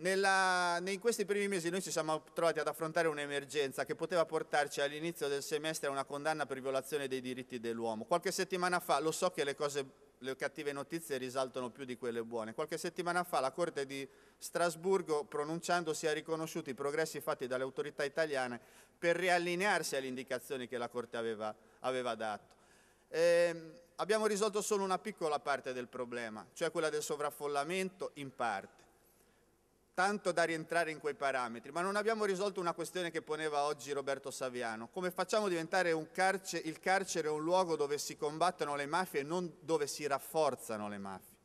Nella, in questi primi mesi noi ci siamo trovati ad affrontare un'emergenza che poteva portarci all'inizio del semestre a una condanna per violazione dei diritti dell'uomo. Qualche settimana fa, lo so che le, cose, le cattive notizie risaltano più di quelle buone, qualche settimana fa la Corte di Strasburgo pronunciandosi ha riconosciuto i progressi fatti dalle autorità italiane per riallinearsi alle indicazioni che la Corte aveva, aveva dato. Eh, abbiamo risolto solo una piccola parte del problema, cioè quella del sovraffollamento in parte tanto da rientrare in quei parametri, ma non abbiamo risolto una questione che poneva oggi Roberto Saviano. Come facciamo a diventare carcere, il carcere un luogo dove si combattono le mafie e non dove si rafforzano le mafie?